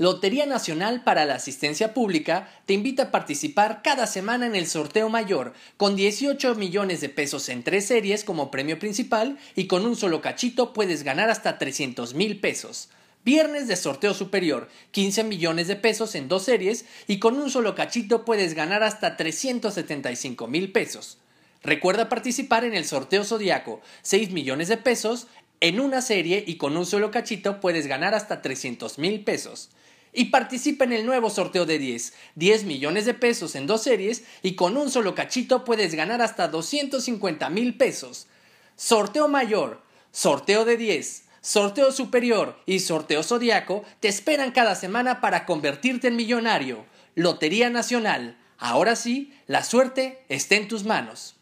Lotería Nacional para la Asistencia Pública te invita a participar cada semana en el sorteo mayor, con 18 millones de pesos en tres series como premio principal y con un solo cachito puedes ganar hasta 300 mil pesos. Viernes de sorteo superior, 15 millones de pesos en dos series y con un solo cachito puedes ganar hasta 375 mil pesos. Recuerda participar en el sorteo Zodiaco, 6 millones de pesos en una serie y con un solo cachito puedes ganar hasta 300 mil pesos. Y participa en el nuevo sorteo de 10, 10 millones de pesos en dos series y con un solo cachito puedes ganar hasta 250 mil pesos. Sorteo mayor, sorteo de 10, sorteo superior y sorteo zodiaco te esperan cada semana para convertirte en millonario. Lotería Nacional. Ahora sí, la suerte está en tus manos.